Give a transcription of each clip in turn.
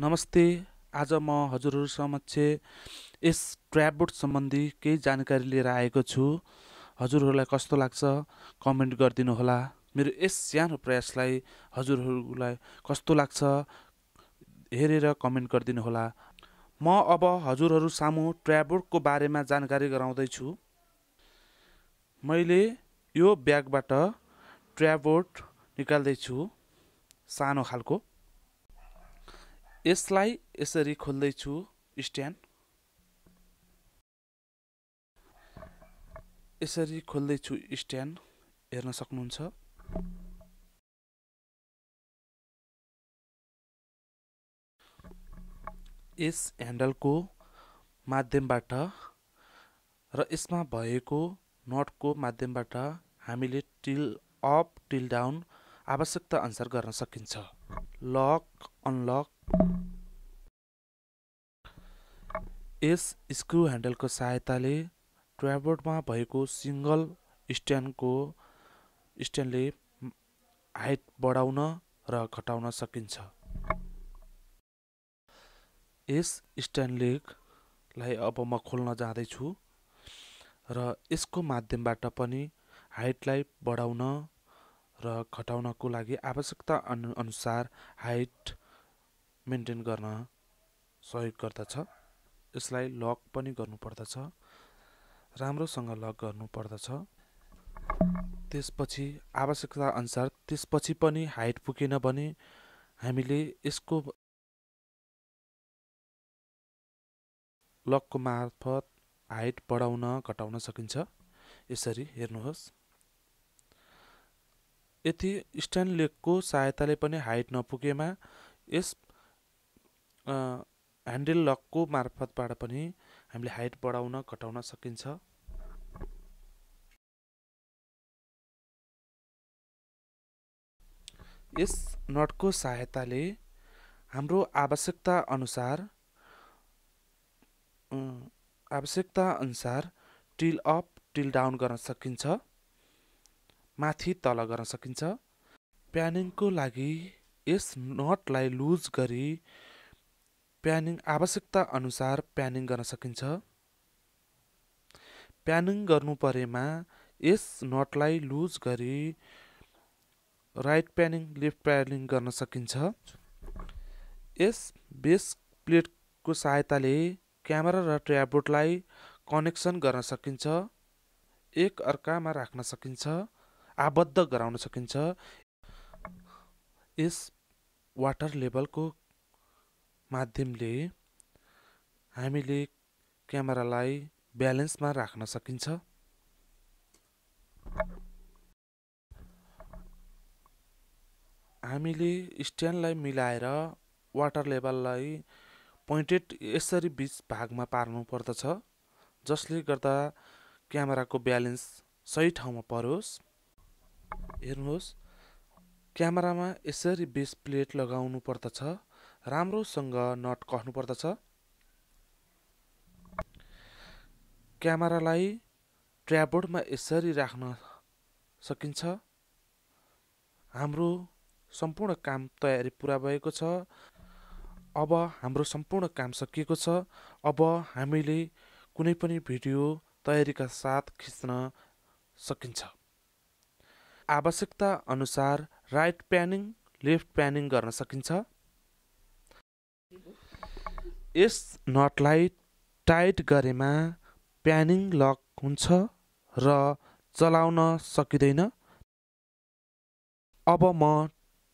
नमस्ते आज म हजुरहरू समक्ष यस ट्र्यापबोर्ड सम्बन्धी केही जानकारी लिएर आएको छु हजुरहरूलाई कस्तो लाग्छ कमेन्ट गरिदिनु होला मेरो यस सानो प्रयासलाई हजुरहरूलाई कस्तो लाग्छ हेरेर कमेन्ट गरिदिनु होला म अब हजुरहरू सामु ट्र्याबोर्डको बारेमा जानकारी गराउँदैछु मैले यो ब्यागबाट बोर्ड निकाल्दैछु सानो खालको यसलाई यसरी खोल्दैछु स्ट्यान्ड यसरी खोल्दैछु स्ट्यान्ड हेर्न सक्नुहुन्छ यस ह्यान्डलको माध्यमबाट र यसमा भएको नटको माध्यमबाट हामीले टिल अप टिल डाउन आवश्यकता अनुसार गर्न सकिन्छ लक अनलक यस स्क्रु ह्यान्डलको सहायताले ट्र्याबोर्डमा भएको सिङ्गल स्ट्यान्डको स्ट्यान्डले हाइट बढाउन र घटाउन सकिन्छ यस स्ट्यान्डलेगलाई अब म खोल्न जाँदैछु र यसको माध्यमबाट पनि हाइटलाई बढाउन र घटाउनको लागि आवश्यकता अनु अनुसार हाइट मेन्टेन गर्न सहयोग गर्दछ यसलाई लक पनि गर्नुपर्दछ राम्रोसँग लक गर्नुपर्दछ त्यसपछि आवश्यकता अनुसार त्यसपछि पनि हाइट पुगेन भने हामीले यसको लकको मार्फत हाइट बढाउन घटाउन सकिन्छ यसरी हेर्नुहोस् यति स्ट्यान्ड लेगको सहायताले पनि हाइट नपुगेमा यस ह्यान्डल लकको मार्फतबाट पनि हामीले हाइट बढाउन घटाउन सकिन्छ यस नटको सहायताले हाम्रो आवश्यकता अनुसार आवश्यकता अनुसार टिल अप टिल डाउन गर्न सकिन्छ माथि तल गर्न सकिन्छ प्यानिङको लागि यस नटलाई लुज गरी प्यानिङ आवश्यकता अनुसार प्यानिङ गर्न सकिन्छ प्यानिङ गर्नु परेमा यस नटलाई लुज गरी राइट प्यानिङ लेफ्ट प्यानिङ गर्न सकिन्छ यस बेस प्लेटको सहायताले क्यामेरा र ट्रायबोर्डलाई कनेक्सन गर्न सकिन्छ एक अर्कामा राख्न सकिन्छ आबद्ध गराउन सकिन्छ यस वाटर लेभलको माध्यमले हामीले क्यामेरालाई ब्यालेन्समा राख्न सकिन्छ हामीले स्ट्यान्डलाई मिलाएर वाटर लेभललाई पोइन्टेड यसरी बिच भागमा पार्नु पर्दछ जसले गर्दा क्यामेराको ब्यालेन्स सही ठाउँमा परोस् हेर्नुहोस् क्यामेरामा यसरी बेस प्लेट लगाउनु पर्दछ राम्रोसँग नट कस्नुपर्दछ क्यामेरालाई ट्र्याबोर्डमा यसरी राख्न सकिन्छ हाम्रो सम्पूर्ण काम तयारी पुरा भएको छ अब हाम्रो सम्पूर्ण काम सकिएको छ अब हामीले कुनै पनि भिडियो तयारीका साथ खिच्न सकिन्छ आवश्यकता अनुसार राइट प्यानिङ लेफ्ट प्यानिङ गर्न सकिन्छ यस नटलाई टाइट गरेमा प्यानिङ लक हुन्छ र चलाउन सकिँदैन अब म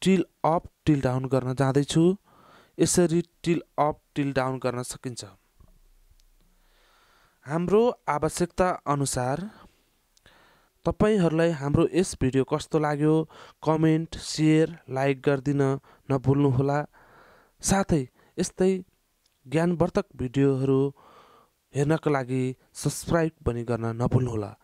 टिल अप टिल डाउन गर्न जाँदैछु यसरी टिल अप टिल डाउन गर्न सकिन्छ हाम्रो आवश्यकता अनुसार तपाईँहरूलाई हाम्रो यस भिडियो कस्तो लाग्यो कमेन्ट सेयर लाइक गरिदिन नभुल्नुहोला साथै यस्तै ज्ञानवर्धक भिडियोहरू हेर्नका लागि सब्सक्राइब पनि गर्न नभुल्नुहोला